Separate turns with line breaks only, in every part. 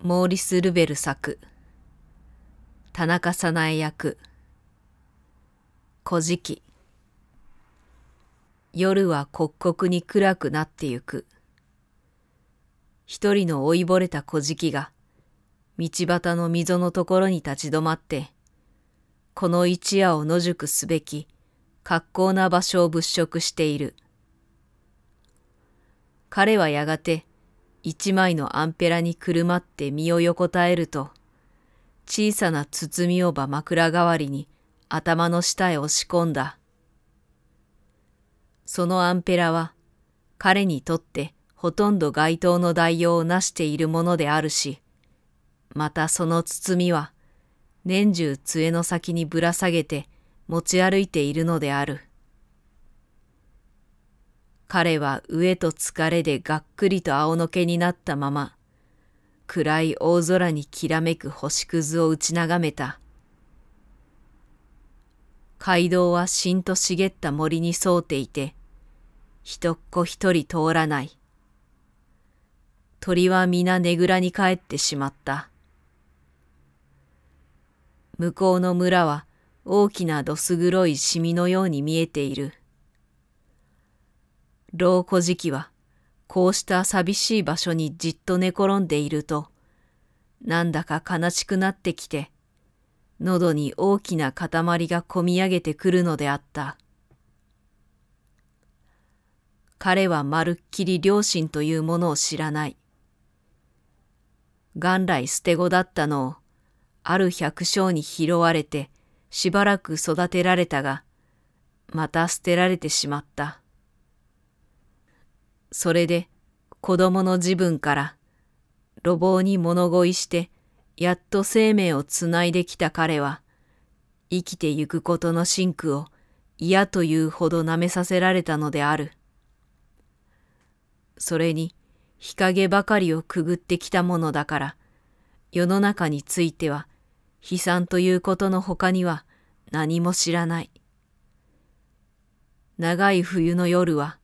モーリス・ルベル作田中早苗役古事記夜は刻々に暗くなってゆく一人の老いぼれた古事記が道端の溝のところに立ち止まってこの一夜を野宿すべき格好な場所を物色している彼はやがて一枚のアンペラにくるまって身を横たえると、小さな包みをば枕代わりに頭の下へ押し込んだ。そのアンペラは彼にとってほとんど街灯の代用をなしているものであるし、またその包みは年中杖の先にぶら下げて持ち歩いているのである。彼は飢えと疲れでがっくりと青のけになったまま、暗い大空にきらめく星屑を打ち眺めた。街道はしんと茂った森に沿うていて、人っ子一人通らない。鳥は皆ねぐらに帰ってしまった。向こうの村は大きなどす黒いシミのように見えている。老古時期は、こうした寂しい場所にじっと寝転んでいると、なんだか悲しくなってきて、喉に大きな塊がこみ上げてくるのであった。彼はまるっきり両親というものを知らない。元来捨て子だったのを、ある百姓に拾われてしばらく育てられたが、また捨てられてしまった。それで子供の自分から路傍に物乞いしてやっと生命をつないできた彼は生きてゆくことの真空を嫌というほど舐めさせられたのである。それに日陰ばかりをくぐってきたものだから世の中については悲惨ということのほかには何も知らない。長い冬の夜は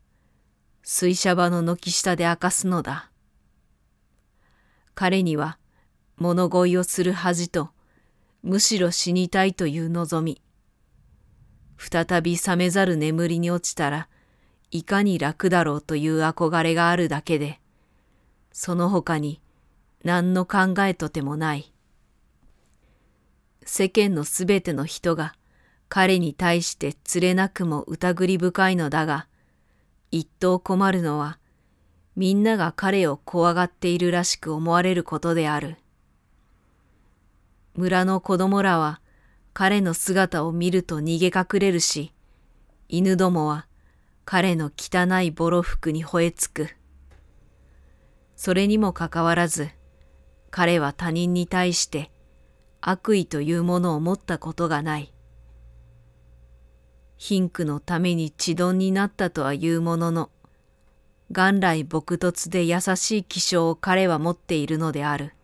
水車場の軒下で明かすのだ。彼には物乞いをする恥と、むしろ死にたいという望み。再び覚めざる眠りに落ちたらいかに楽だろうという憧れがあるだけで、その他に何の考えとてもない。世間のすべての人が彼に対してつれなくも疑り深いのだが、一等困るのは、みんなが彼を怖がっているらしく思われることである。村の子供らは彼の姿を見ると逃げ隠れるし、犬どもは彼の汚いボロ服に吠えつく。それにもかかわらず、彼は他人に対して悪意というものを持ったことがない。貧苦のために血丼になったとは言うものの、元来朴突で優しい気性を彼は持っているのである。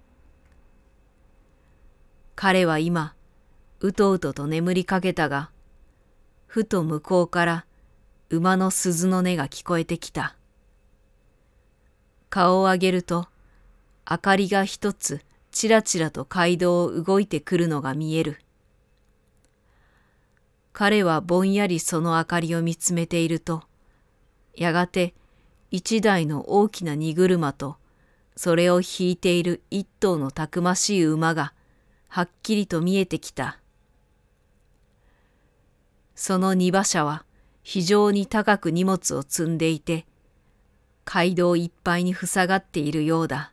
彼は今、うとうとと眠りかけたが、ふと向こうから馬の鈴の音が聞こえてきた。顔を上げると、明かりが一つちらちらと街道を動いてくるのが見える。彼はぼんやりその明かりを見つめていると、やがて一台の大きな荷車と、それを引いている一頭のたくましい馬が、はっきりと見えてきた。その荷馬車は非常に高く荷物を積んでいて、街道いっぱいに塞がっているようだ。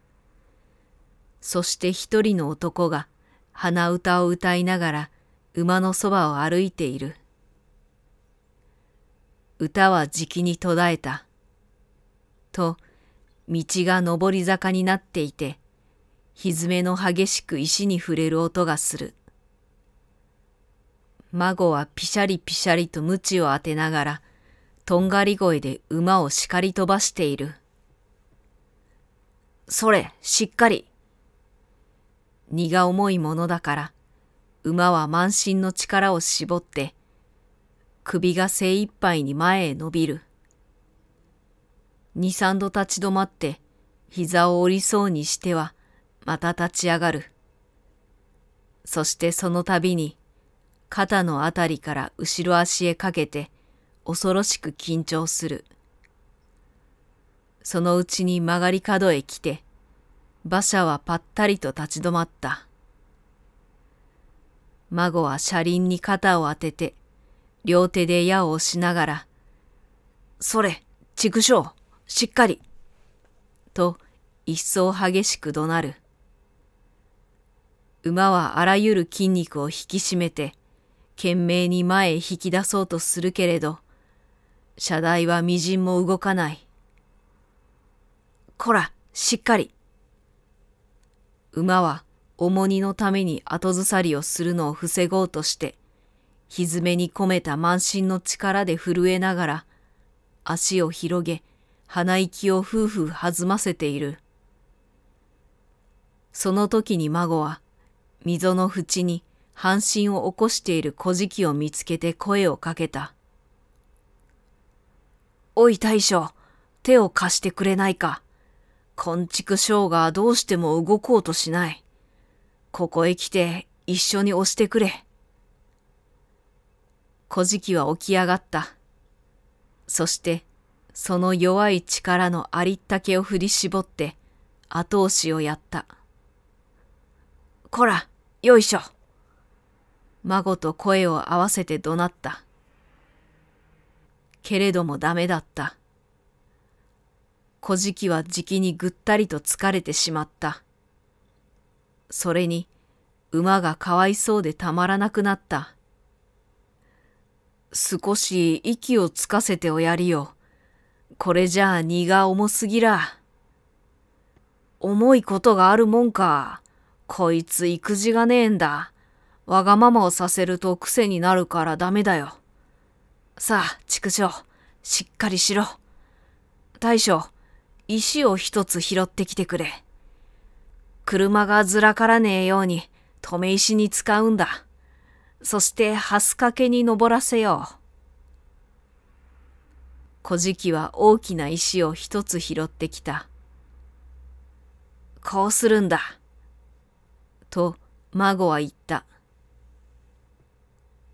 そして一人の男が鼻歌を歌いながら馬のそばを歩いている。歌はじきに途絶えた。と、道が上り坂になっていて、蹄めの激しく石に触れる音がする。孫はぴしゃりぴしゃりと鞭を当てながら、とんがり声で馬を叱り飛ばしている。それ、しっかり。荷が重いものだから、馬は満身の力を絞って、首が精一杯に前へ伸びる。二三度立ち止まって、膝を折りそうにしては、また立ち上がる。そしてその度に、肩のあたりから後ろ足へかけて、恐ろしく緊張する。そのうちに曲がり角へ来て、馬車はぱったりと立ち止まった。孫は車輪に肩を当てて、両手で矢を押しながら、それ、畜生、しっかりと、一層激しく怒鳴る。馬はあらゆる筋肉を引き締めて、懸命に前へ引き出そうとするけれど、車台は微塵も動かない。こら、しっかり。馬は重荷のために後ずさりをするのを防ごうとして、ひずめに込めた満身の力で震えながら、足を広げ、鼻息をふうふう弾ませている。その時に孫は、溝の縁に半身を起こしている小敷きを見つけて声をかけた。おい大将、手を貸してくれないか。こんちくしょうがどうしても動こうとしない。ここへ来て一緒に押してくれ。小じは起き上がった。そして、その弱い力のありったけを振り絞って、後押しをやった。こら、よいしょ。孫と声を合わせて怒鳴った。けれどもダメだった。小じはじきにぐったりと疲れてしまった。それに、馬がかわいそうでたまらなくなった。少し息をつかせておやりよ。これじゃあ荷が重すぎら。重いことがあるもんか。こいつ育児がねえんだ。わがままをさせると癖になるからダメだよ。さあ、畜生、しっかりしろ。大将、石を一つ拾ってきてくれ。車がずらからねえように、止め石に使うんだ。そして、ハス掛けに登らせよう。小じは大きな石を一つ拾ってきた。こうするんだ。と、孫は言った。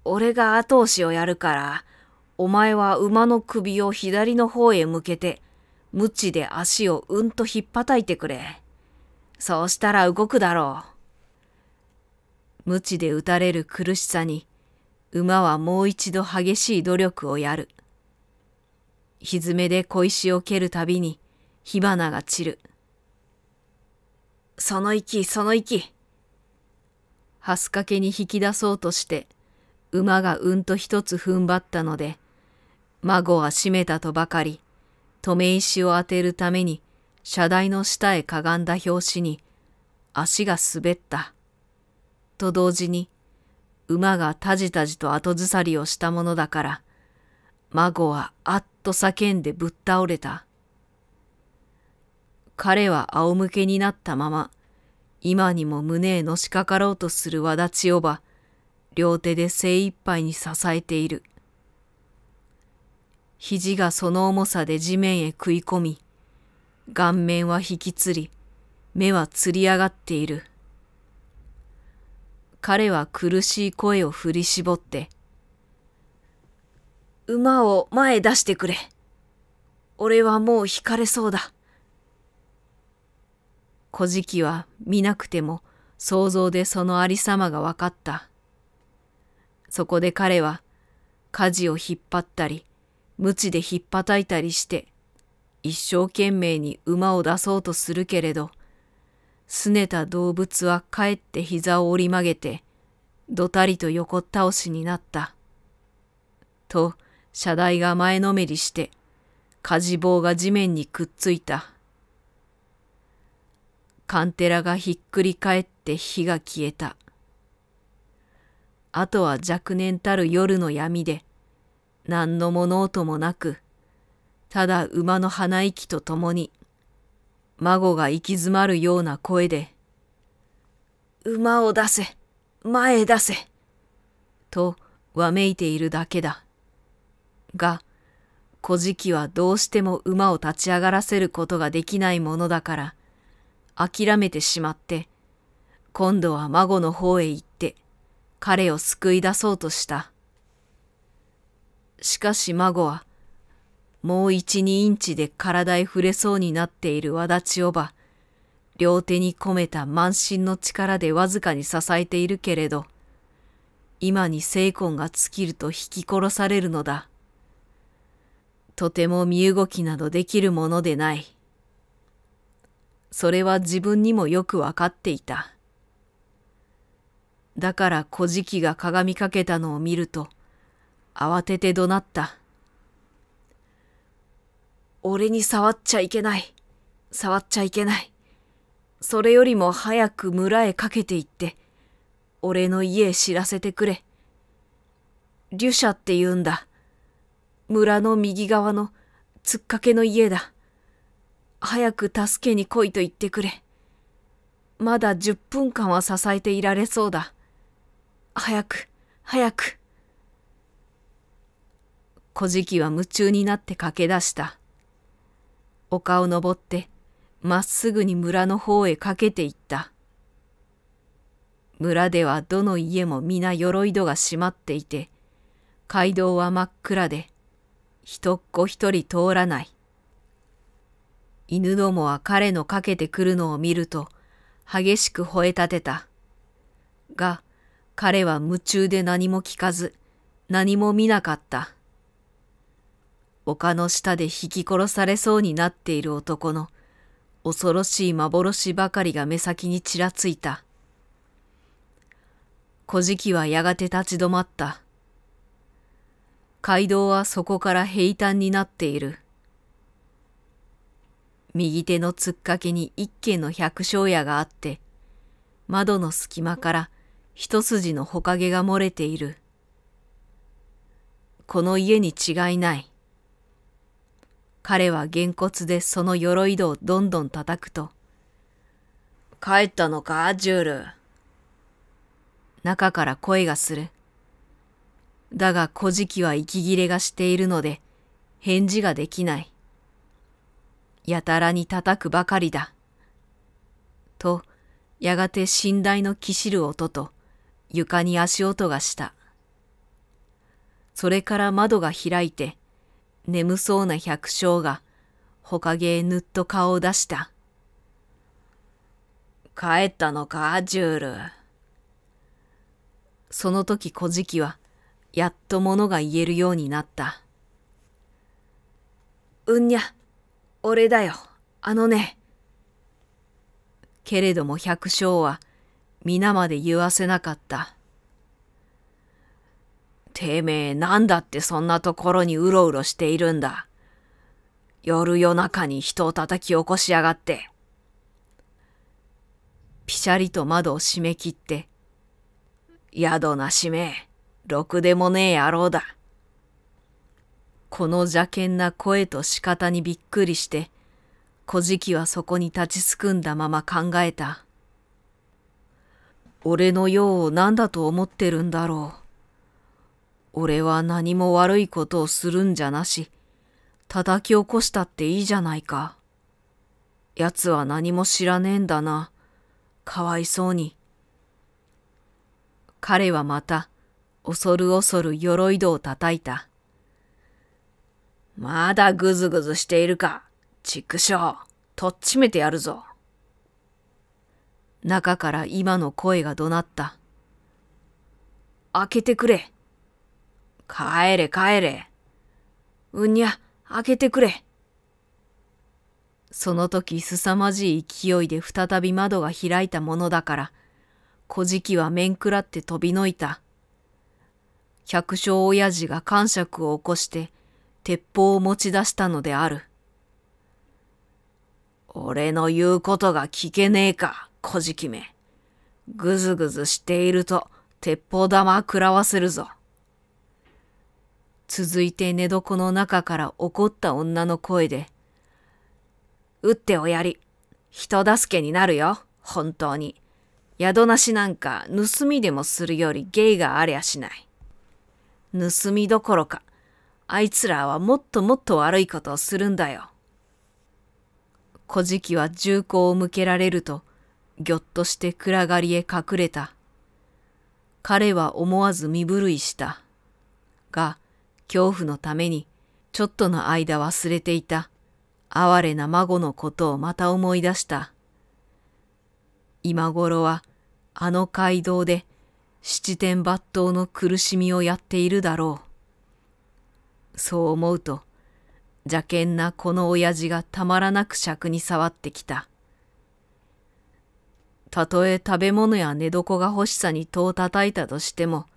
俺が後押しをやるから、お前は馬の首を左の方へ向けて、無知で足をうんと引っ叩たいてくれ。そうしたら動くだろう。無知で打たれる苦しさに、馬はもう一度激しい努力をやる。ひずめで小石を蹴るたびに火花が散る。その息、その息。はすかけに引き出そうとして、馬がうんと一つ踏ん張ったので、孫は閉めたとばかり、止め石を当てるために車台の下へかがんだ拍子に、足が滑った。と同時に、馬がたじたじと後ずさりをしたものだから、孫はあっと叫んでぶっ倒れた。彼は仰向けになったまま、今にも胸へのしかかろうとするわだちおば、両手で精一杯に支えている。肘がその重さで地面へ食い込み、顔面は引きつり、目はつり上がっている。彼は苦しい声を振り絞って、馬を前へ出してくれ。俺はもう引かれそうだ。古事記は見なくても想像でそのありさまが分かった。そこで彼は、舵を引っ張ったり、無知で引っ叩いたりして、一生懸命に馬を出そうとするけれど、拗ねた動物はかえって膝を折り曲げて、どたりと横倒しになった。と、車台が前のめりして、火事棒が地面にくっついた。カンテラがひっくり返って火が消えた。あとは若年たる夜の闇で、何の物音もなく、ただ馬の鼻息とともに、孫が行き詰まるような声で、馬を出せ、前へ出せ、とわめいているだけだ。が、小じはどうしても馬を立ち上がらせることができないものだから、諦めてしまって、今度は孫の方へ行って、彼を救い出そうとした。しかし孫は、もう一二インチで体へ触れそうになっているわだちおば。両手に込めた満身の力でわずかに支えているけれど、今に精魂が尽きると引き殺されるのだ。とても身動きなどできるものでない。それは自分にもよくわかっていた。だから小じきが鏡かけたのを見ると、慌てて怒鳴った。俺に触っちゃいけない。触っちゃいけない。それよりも早く村へかけて行って、俺の家へ知らせてくれ。リュシャって言うんだ。村の右側の突っかけの家だ。早く助けに来いと言ってくれ。まだ10分間は支えていられそうだ。早く、早く。小じは夢中になって駆け出した。丘を登ってまっすぐに村の方へかけていった。村ではどの家も皆鎧戸が閉まっていて、街道は真っ暗で、人っ子一人通らない。犬どもは彼のかけてくるのを見ると、激しく吠え立てた。が、彼は夢中で何も聞かず、何も見なかった。丘の下で引き殺されそうになっている男の恐ろしい幻ばかりが目先にちらついた。古事記はやがて立ち止まった。街道はそこから平坦になっている。右手のつっかけに一軒の百姓屋があって、窓の隙間から一筋のほかげが漏れている。この家に違いない。彼はげんこつでその鎧戸をどんどん叩くと。帰ったのか、ジュール。中から声がする。だが古事記は息切れがしているので、返事ができない。やたらに叩くばかりだ。と、やがて寝台のきしる音と、床に足音がした。それから窓が開いて、眠そうな百姓が、ほかげへぬっと顔を出した。帰ったのか、ジュール。その時小じきは、やっとものが言えるようになった。うんにゃ、俺だよ、あのね。けれども百姓は、皆まで言わせなかった。てめえなんだってそんなところにうろうろしているんだ。夜夜中に人を叩き起こしやがって。ピシャリと窓を閉め切って、宿なしめえ、ろくでもねえ野郎だ。この邪険な声と仕方にびっくりして、小じはそこに立ちすくんだまま考えた。俺のよう何だと思ってるんだろう。俺は何も悪いことをするんじゃなし、叩き起こしたっていいじゃないか。奴は何も知らねえんだな。かわいそうに。彼はまた、恐る恐る鎧戸を叩いた。まだぐずぐずしているか。畜生、とっちめてやるぞ。中から今の声が怒鳴った。開けてくれ。帰れ帰れ。うにゃ、開けてくれ。その時凄まじい勢いで再び窓が開いたものだから、小じは面食らって飛びのいた。百姓親父が感触を起こして鉄砲を持ち出したのである。俺の言うことが聞けねえか、小じめ。ぐずぐずしていると鉄砲玉食らわせるぞ。続いて寝床の中から怒った女の声で、打っておやり。人助けになるよ、本当に。宿なしなんか盗みでもするより芸がありゃしない。盗みどころか、あいつらはもっともっと悪いことをするんだよ。小じは銃口を向けられると、ぎょっとして暗がりへ隠れた。彼は思わず身震いした。が、恐怖のためにちょっとの間忘れていた哀れな孫のことをまた思い出した。今頃はあの街道で七天抜刀の苦しみをやっているだろう。そう思うと邪険なこの親父がたまらなく尺に触ってきた。たとえ食べ物や寝床が欲しさに戸を叩いたとしても、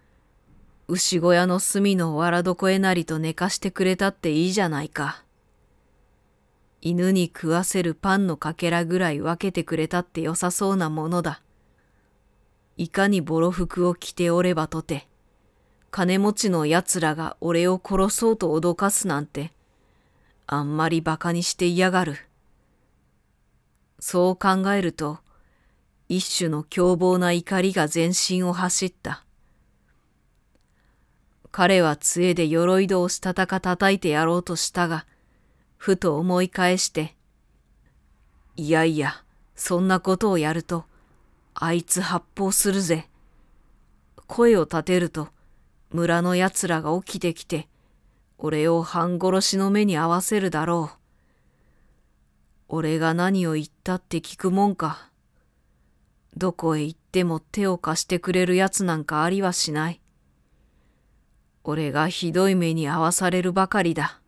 牛小屋の隅のわら床へなりと寝かしてくれたっていいじゃないか。犬に食わせるパンのかけらぐらい分けてくれたって良さそうなものだ。いかにボロ服を着ておればとて、金持ちの奴らが俺を殺そうと脅かすなんて、あんまり馬鹿にして嫌がる。そう考えると、一種の凶暴な怒りが全身を走った。彼は杖で鎧戸をしたたか叩いてやろうとしたが、ふと思い返して、いやいや、そんなことをやると、あいつ発砲するぜ。声を立てると、村の奴らが起きてきて、俺を半殺しの目に合わせるだろう。俺が何を言ったって聞くもんか。どこへ行っても手を貸してくれる奴なんかありはしない。俺がひどい目に遭わされるばかりだ。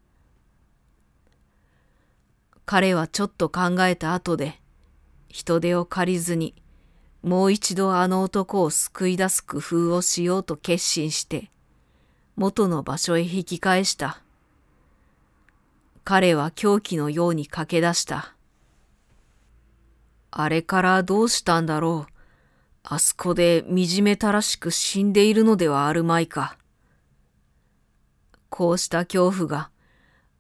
彼はちょっと考えた後で、人手を借りずに、もう一度あの男を救い出す工夫をしようと決心して、元の場所へ引き返した。彼は狂気のように駆け出した。あれからどうしたんだろう。あそこで惨めたらしく死んでいるのではあるまいか。こうした恐怖が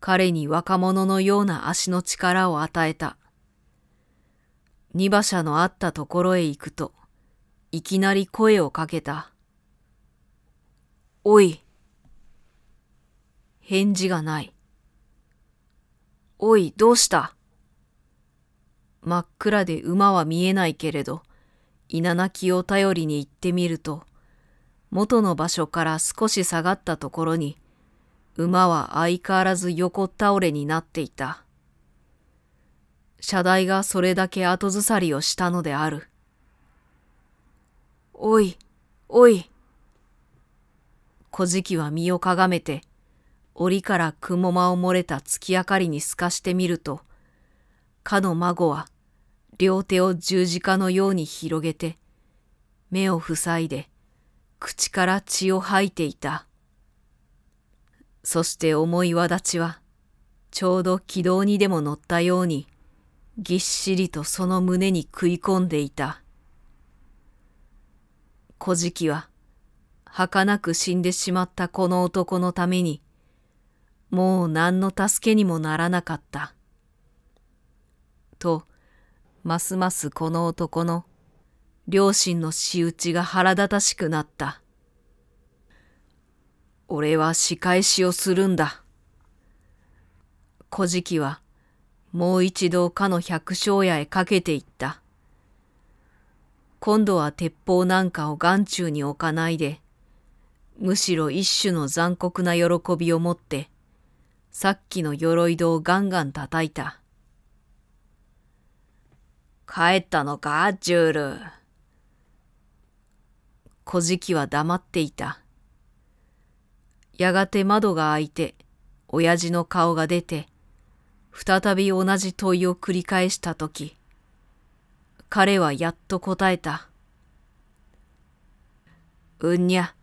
彼に若者のような足の力を与えた。荷馬車のあったところへ行くと、いきなり声をかけた。おい。返事がない。おい、どうした真っ暗で馬は見えないけれど、稲泣きを頼りに行ってみると、元の場所から少し下がったところに、馬は相変わらず横倒れになっていた。車台がそれだけ後ずさりをしたのである。おい、おい。小敷は身をかがめて、檻から雲間を漏れた月明かりに透かしてみると、かの孫は両手を十字架のように広げて、目を塞いで、口から血を吐いていた。そして重い輪ちは、ちょうど軌道にでも乗ったように、ぎっしりとその胸に食い込んでいた。古事記は、儚く死んでしまったこの男のために、もう何の助けにもならなかった。と、ますますこの男の両親の仕打ちが腹立たしくなった。俺は仕返しをするんだ。古事記はもう一度かの百姓屋へかけていった。今度は鉄砲なんかを眼中に置かないで、むしろ一種の残酷な喜びを持って、さっきの鎧戸をガンガン叩いた。帰ったのか、ジュール。小記は黙っていた。やがて窓が開いて、親父の顔が出て、再び同じ問いを繰り返したとき、彼はやっと答えた。うんにゃ、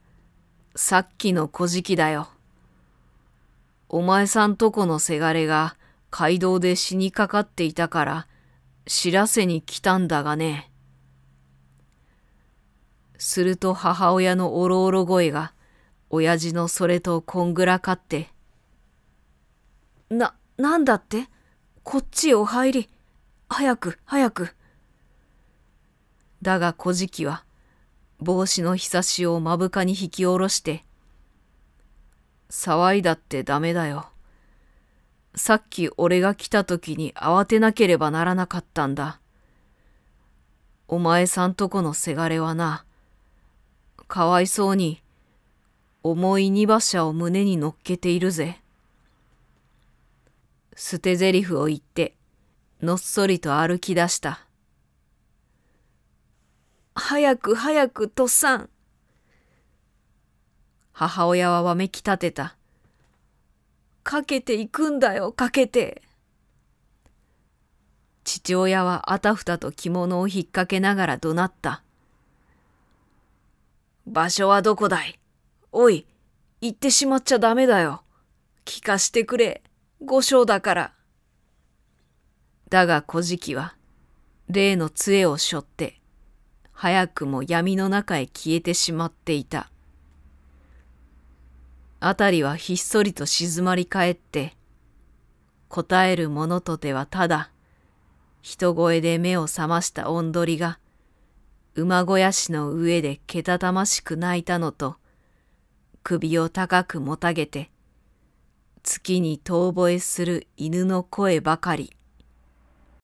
さっきの小じだよ。お前さんとこのせがれが街道で死にかかっていたから、知らせに来たんだがね。すると母親のおろおろ声が、親父のそれとこんぐらかって。な、なんだってこっちお入り。早く、早く。だが小じは、帽子のひさしを目深に引き下ろして、騒いだってダメだよ。さっき俺が来た時に慌てなければならなかったんだ。お前さんとこのせがれはな、かわいそうに重い荷馬車を胸に乗っけているぜ。捨て台詞を言って、のっそりと歩き出した。早く早く、とっさん。母親はわめき立てた。かけていくんだよ、かけて。父親はあたふたと着物を引っ掛けながら怒鳴った。場所はどこだいおい、言ってしまっちゃダメだよ。聞かしてくれ。五章だから。だが小記は、例の杖を背負って、早くも闇の中へ消えてしまっていた。辺りはひっそりと静まり返って、答えるものとてはただ、人声で目を覚ましたおんどりが、馬小屋市の上でけたたましく泣いたのと、首を高くもたげて、月に遠吠えする犬の声ばかり。